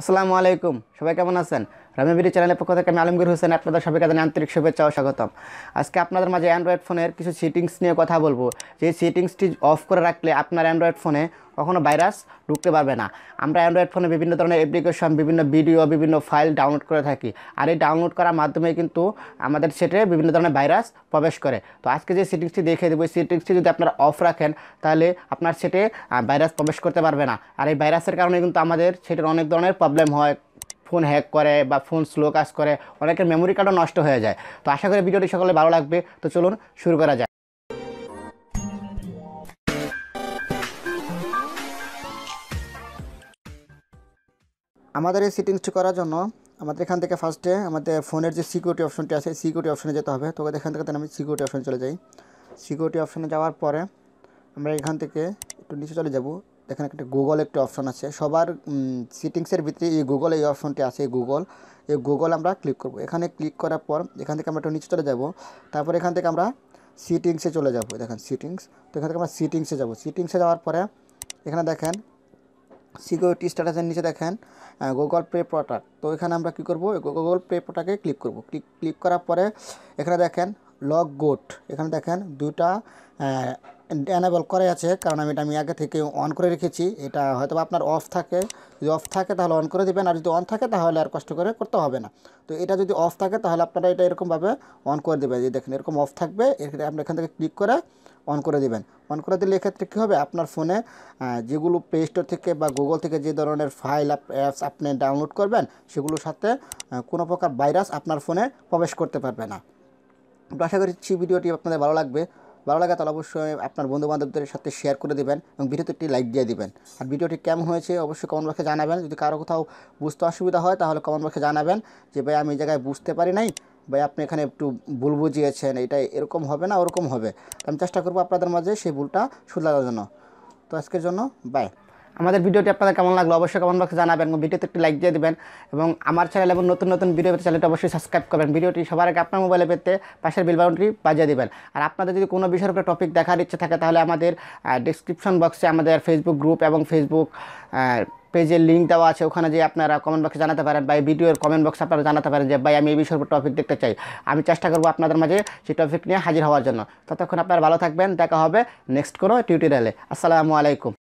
আসসালামু আলাইকুম সবাই কেমন আছেন রামিবিডি চ্যানেলের পক্ষ থেকে আমি আলমগীর হোসেন আপনাদের সবাইকে জানাই আন্তরিক শুভেচ্ছা ও স্বাগতম আজকে আপনাদের মাঝে অ্যান্ড্রয়েড ফোনের কিছু সেটিংস নিয়ে কথা বলবো যে সেটিংসটি অফ করে রাখলে আপনার অ্যান্ড্রয়েড ফোনে কখনো ভাইরাস ঢুকতে পারবে না আমরা অ্যান্ড্রয়েড ফোনে বিভিন্ন ধরনের অ্যাপ্লিকেশন বিভিন্ন ভিডিও বিভিন্ন ফাইল ডাউনলোড করে থাকি আর এই ডাউনলোড করার মাধ্যমে কিন্তু আমাদের সেটে বিভিন্ন ধরনের ভাইরাস প্রবেশ করে তো আজকে যে সেটিংসটি দেখে দেবো সেটিংসটি যদি আপনারা অফ রাখেন তাহলে আপনার সেটে ভাইরাস প্রবেশ করতে পারবে না আর এই ভাইরাসের কারণে কিন্তু আমাদের সেটার অনেক ধরনের প্রবলেম হয় ফোন হ্যাক করে বা ফোন স্লো কাজ করে অনেকের মেমোরি কার্ডও নষ্ট হয়ে যায় তো আশা করি ভিডিওটি সকলে ভালো লাগবে তো চলুন শুরু করা যায় আমাদের এই সেটিংসটি করার জন্য আমাদের এখান থেকে ফার্স্টে আমাদের ফোনের যে সিকিউরিটি অপশনটি আছে সিকিউরিটি অপশনে যেতে হবে তো এখান থেকে আমি সিকিউরিটি অপশনে চলে যাই সিকিউরিটি অপশনে যাওয়ার পরে আমরা এখান থেকে একটু নিচে চলে যাব এখানে একটা গুগল একটি অপশন আছে সবার সিটিংসের ভিতরে এই গুগল এই অপশনটি আছে গুগল এই গুগল আমরা ক্লিক করব এখানে ক্লিক করার পর এখান থেকে আমরা একটু নিচে চলে যাব তারপর এখান থেকে আমরা সিটিংসে চলে যাব দেখেন সিটিংস তো এখান থেকে আমরা সিটিংসে যাব সিটিংসে যাওয়ার পরে এখানে দেখেন সিকিউরিটি স্ট্যাটাসের নিচে দেখেন গুগল পে প্রোডাক্ট তো এখানে আমরা কী করব গুগল পে প্রোডাক্টে ক্লিক করব ক্লিক ক্লিক করার পরে এখানে দেখেন লগ গোট এখানে দেখেন দুটা অ্যানেবল করে আছে কারণ আমি এটা আমি আগে থেকে অন করে রেখেছি এটা হয়তো আপনার অফ থাকে যদি অফ থাকে তাহলে অন করে দেবেন আর যদি অন থাকে তাহলে আর কষ্ট করে করতে হবে না তো এটা যদি অফ থাকে তাহলে আপনারা এটা এরকমভাবে অন করে দেবেন যে দেখেন এরকম অফ থাকবে আপনি এখান থেকে ক্লিক করে অন করে দেবেন অন করে দিলে এক্ষেত্রে কী হবে আপনার ফোনে যেগুলো প্লে স্টোর থেকে বা গুগল থেকে যে ধরনের ফাইল অ্যাপস আপনি ডাউনলোড করবেন সেগুলোর সাথে কোনো প্রকার ভাইরাস আপনার ফোনে প্রবেশ করতে পারবে না আশা করছি ভিডিওটি আপনাদের ভালো লাগবে ভালো লাগে তাহলে অবশ্যই আপনার বন্ধুবান্ধবদের সাথে শেয়ার করে দেবেন এবং ভিডিওতে একটি লাইক দিয়ে দিবেন আর ভিডিওটি কেমন হয়েছে অবশ্যই কমেন্ট বক্সে জানাবেন যদি কারো কোথাও বুঝতে অসুবিধা হয় তাহলে কমেন্ট বক্সে জানাবেন যে ভাই আমি এই জায়গায় বুঝতে পারি নাই ভাই আপনি এখানে একটু ভুল বুঝিয়েছেন এটা এরকম হবে না ওরকম হবে আমি চেষ্টা করবো আপনাদের মাঝে সেই ভুলটা শুধরানোর জন্য তো আজকের জন্য বাই আমাদের ভিডিওটি আপনাদের কেমন লাগলো অবশ্যই কমেন্ট বক্সে জানাবেন এবং ভিডিওতে একটি লাইক দিয়ে দেবেন এবং আমার চ্যানেল এবং নতুন নতুন ভিডিও পেতে চ্যানেলটি অবশ্যই সাবস্ক্রাইব করবেন ভিডিওটি সবার আগে আপনার মোবাইলে পেতে পাশের বিলবাউনটি বাজিয়ে দেবেন আর আপনাদের যদি কোনো বিষয়ের উপরে টপিক দেখার ইচ্ছে থাকে তাহলে আমাদের ডিসক্রিপশন বক্সে আমাদের ফেসবুক গ্রুপ এবং ফেসবুক পেজের লিঙ্ক দেওয়া আছে ওখানে যে আপনারা কমেন্ট বক্সে জানাতে পারেন বা ভিডিওর কমেন্ট বক্সে আপনারা জানাতে পারেন যে ভাই আমি এই বিষয়ের উপর টপিক দেখতে চাই আমি চেষ্টা করবো আপনাদের মাঝে সেই টপিক নিয়ে হাজির হওয়ার জন্য ততক্ষণ আপনারা ভালো থাকবেন দেখা হবে নেক্সট কোনো টিউটোরিয়ালে আসসালামু আলাইকুম